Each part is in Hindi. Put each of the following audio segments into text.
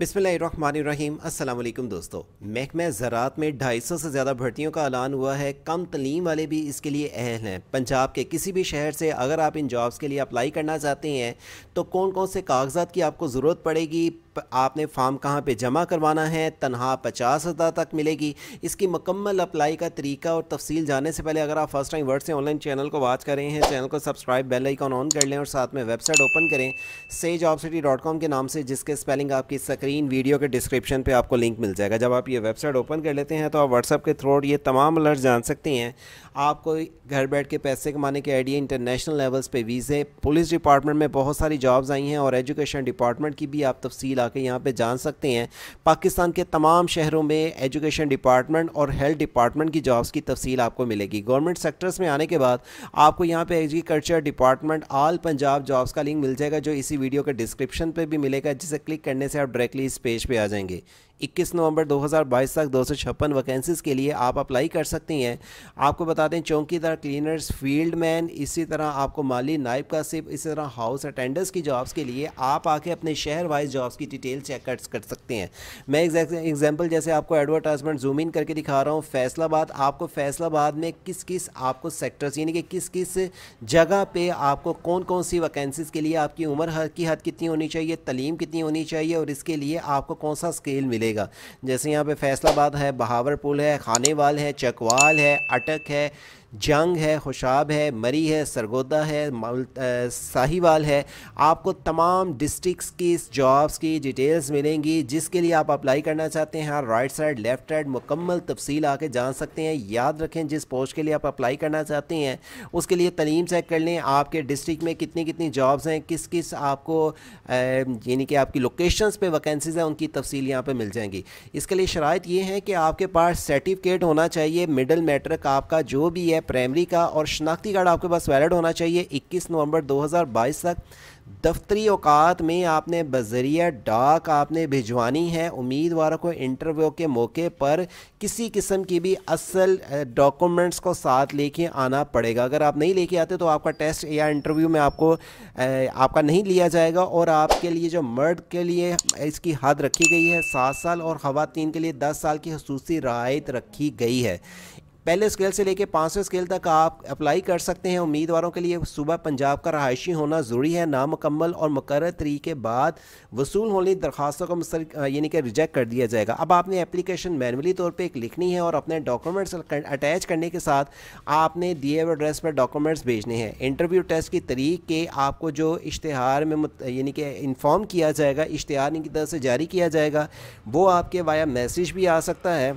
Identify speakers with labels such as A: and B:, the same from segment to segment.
A: बिसमीम अल्लाम दोस्तों महकमा ज़रात में ढाई सौ से ज़्यादा भर्तियों का ऐलान हुआ है कम तलीम वाले भी इसके लिए अहल हैं पंजाब के किसी भी शहर से अगर आप इन जॉब्स के लिए अप्लाई करना चाहते हैं तो कौन कौन से कागजात की आपको ज़रूरत पड़ेगी आपने फॉर्म कहाँ पे जमा करवाना है तनहा पचास हज़ार तक मिलेगी इसकी मकम्मल अप्लाई का तरीका और तफसील जाने से पहले अगर आप फर्स्ट टाइम वर्ड से ऑनलाइन चैनल को वाच कर रहे हैं चैनल को सब्सक्राइब बेल आइकॉन ऑन कर लें और साथ में वेबसाइट ओपन करें से जॉब सिटी डॉट कॉम के नाम से जिसके स्पेलिंग आपकी स्क्रीन वीडियो के डिस्क्रिप्शन पर आपको लिंक मिल जाएगा जब आप ये वेबसाइट ओपन कर लेते हैं तो आप व्हाट्सअप के थ्रू ये तमाम अलर्ट जान सकते हैं आपको घर बैठ के पैसे कमाने के आइडिया इंटरनेशनल लेवल्स पर वीज़े पुलिस डिपार्टमेंट में बहुत सारी जॉब्स आई हैं और एजुकेशन डिपार्टमेंट की भी आप तफसील जाके यहाँ पे जान सकते हैं पाकिस्तान के तमाम शहरों में एजुकेशन डिपार्टमेंट और हेल्थ डिपार्टमेंट की जॉब्स की तफसील आपको मिलेगी गवर्नमेंट सेक्टर्स में आने के बाद आपको यहाँ पे agriculture department all Punjab jobs का लिंक मिल जाएगा जो इसी वीडियो के डिस्क्रिप्शन पर भी मिलेगा जिसे क्लिक करने से आप डायरेक्टली इस पेज पर पे आ जाएंगे इक्कीस नवंबर 2022 तक दो सौ वैकेंसीज़ के लिए आप अप्लाई कर सकती हैं आपको बता दें चौकीदार क्लीनर्स फील्ड मैन इसी तरह आपको माली नायब का सिर्फ इसी तरह हाउस अटेंडेंस की जॉब्स के लिए आप आके अपने शहर वाइज जॉब्स की डिटेल चेक कर, कर सकते हैं मैं एग्जाम्पल जैसे आपको एडवर्टाइजमेंट जूम इन करके दिखा रहा हूँ फैसलाबाद आपको फैसलाबाद में किस किस आपको सेक्टर्स यानी कि किस किस जगह पर आपको कौन कौन सी वैकेंसीज़ के लिए आपकी उम्र हर की हद कितनी होनी चाहिए तलीम कितनी होनी चाहिए और इसके लिए आपको कौन सा स्केल मिलेगा मिलेगा जैसे यहाँ पे फैसलाबाद है बहावरपुल है खानेवाल है चकवाल है अटक है जंग है खुशाब है मरी है सरगोदा है साहिवाल है आपको तमाम डिस्ट्रिक्स की इस जॉब्स की डिटेल्स मिलेंगी जिसके लिए आप अप्लाई करना चाहते हैं राइट साइड लेफ्ट साइड मुकम्मल तफसील आके जान सकते हैं याद रखें जिस पोस्ट के लिए आप अप्लाई करना चाहते हैं उसके लिए तलीम चेक कर लें आपके डिस्ट्रिक्ट में कितनी कितनी जॉब्स हैं किस किस आपको यानी कि आपकी लोकेशन पर वैकेंसीज़ हैं उनकी तफसील यहाँ पर मिल जाएंगी इसके लिए शराय ये है कि आपके पास सर्टिफिकेट होना चाहिए मिडल मेट्रिक आपका जो भी है प्राइमरी का और शनाख्ती कार्ड आपके पास वैलिड होना चाहिए 21 नवंबर 2022 तक दफ्तरी अवकात में आपने बजरिया डाक आपने भिजवानी है उम्मीदवारों को इंटरव्यू के मौके पर किसी किस्म की भी असल डॉक्यूमेंट्स को साथ लेके आना पड़ेगा अगर आप नहीं लेके आते तो आपका टेस्ट या इंटरव्यू में आपको आपका नहीं लिया जाएगा और आपके लिए जो मर्द के लिए इसकी हद रखी गई है सात साल और खातन के लिए दस साल की खसूसी रायत रखी गई है पहले स्केल से लेकर पाँचवें स्केल तक आप अप्लाई कर सकते हैं उम्मीदवारों के लिए सुबह पंजाब का रहायशी होना ज़रूरी है नामकम्मल और मुकर तरीके बाद वसूल होने दरखास्तों मुस्तर यानी कि रिजेक्ट कर दिया जाएगा अब आपने एप्लीकेशन मैनुअली तौर पर एक लिखनी है और अपने डॉक्यूमेंट्स अटैच करने के साथ आपने दिए हुए एड्रेस पर डॉक्यूमेंट्स भेजने हैं इंटरव्यू टेस्ट की तरीक के आपको जो इश्तहार में यानी कि इन्फॉर्म किया जाएगा इश्तहार की तरह से जारी किया जाएगा वो आपके वाया मैसेज भी आ सकता है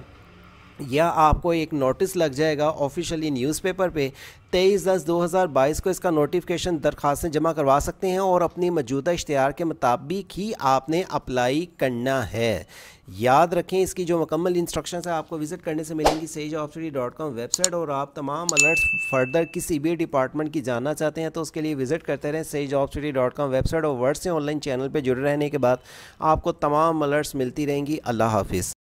A: या आपको एक नोटिस लग जाएगा ऑफिशियली न्यूज़पेपर पे तेईस दस दो हज़ार बाईस को इसका नोटिफिकेशन दरख्वास्तें जमा करवा सकते हैं और अपनी मौजूदा इश्तहार के मुताबिक ही आपने अप्लाई करना है याद रखें इसकी जो मुकम्मल इंस्ट्रक्शन है आपको विज़िट करने से मिलेंगी सेज ऑफसरी डॉट कॉम वेबसाइट और आप तमाम अलर्ट्स फर्दर किसी भी डिपार्टमेंट की जानना चाहते हैं तो उसके लिए विज़िट करते रहें सेज ऑफसरी डॉट कॉम वेबसाइट और वर्ड से ऑनलाइन चैनल पर जुड़े रहने के बाद आपको तमाम अलर्ट्स मिलती रहेंगी अल्लाह हाफिज़